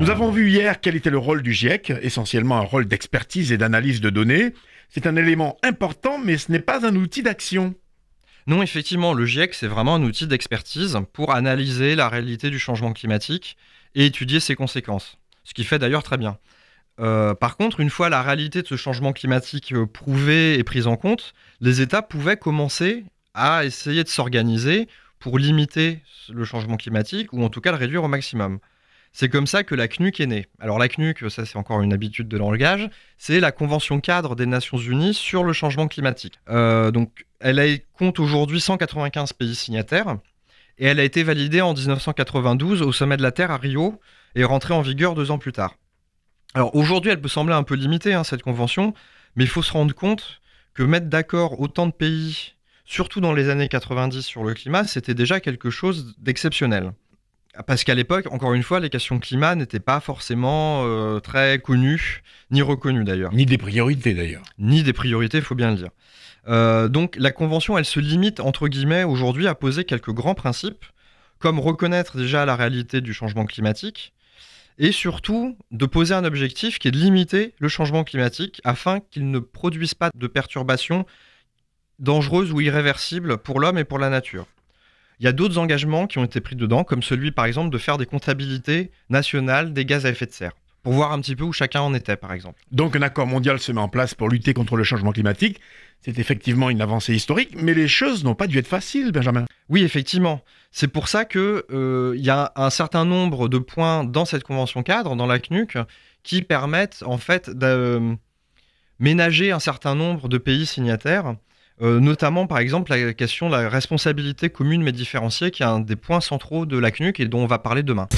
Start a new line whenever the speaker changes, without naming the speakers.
Nous avons vu hier quel était le rôle du GIEC, essentiellement un rôle d'expertise et d'analyse de données. C'est un élément important, mais ce n'est pas un outil d'action. Non, effectivement, le GIEC, c'est vraiment un outil d'expertise pour analyser la réalité du changement climatique et étudier ses conséquences, ce qui fait d'ailleurs très bien. Euh, par contre, une fois la réalité de ce changement climatique euh, prouvée et prise en compte, les États pouvaient commencer à essayer de s'organiser pour limiter le changement climatique ou en tout cas le réduire au maximum. C'est comme ça que la CNUC est née. Alors la CNUC, ça c'est encore une habitude de langage, c'est la Convention cadre des Nations Unies sur le changement climatique. Euh, donc elle compte aujourd'hui 195 pays signataires et elle a été validée en 1992 au sommet de la Terre à Rio et rentrée en vigueur deux ans plus tard. Alors aujourd'hui elle peut sembler un peu limitée hein, cette convention, mais il faut se rendre compte que mettre d'accord autant de pays, surtout dans les années 90 sur le climat, c'était déjà quelque chose d'exceptionnel parce qu'à l'époque, encore une fois, les questions climat n'étaient pas forcément euh, très connues, ni reconnues d'ailleurs. Ni des priorités d'ailleurs. Ni des priorités, il faut bien le dire. Euh, donc la convention, elle se limite, entre guillemets, aujourd'hui à poser quelques grands principes, comme reconnaître déjà la réalité du changement climatique, et surtout de poser un objectif qui est de limiter le changement climatique afin qu'il ne produise pas de perturbations dangereuses ou irréversibles pour l'homme et pour la nature. Il y a d'autres engagements qui ont été pris dedans, comme celui par exemple de faire des comptabilités nationales des gaz à effet de serre pour voir un petit peu où chacun en était, par exemple. Donc un accord mondial se met en place pour lutter contre le changement climatique. C'est effectivement une avancée historique, mais les choses n'ont pas dû être faciles, Benjamin. Oui, effectivement. C'est pour ça qu'il euh, y a un certain nombre de points dans cette convention cadre, dans la CNUC, qui permettent en fait de euh, ménager un certain nombre de pays signataires euh, notamment par exemple la question de la responsabilité commune mais différenciée, qui est un des points centraux de la CNUC et dont on va parler demain.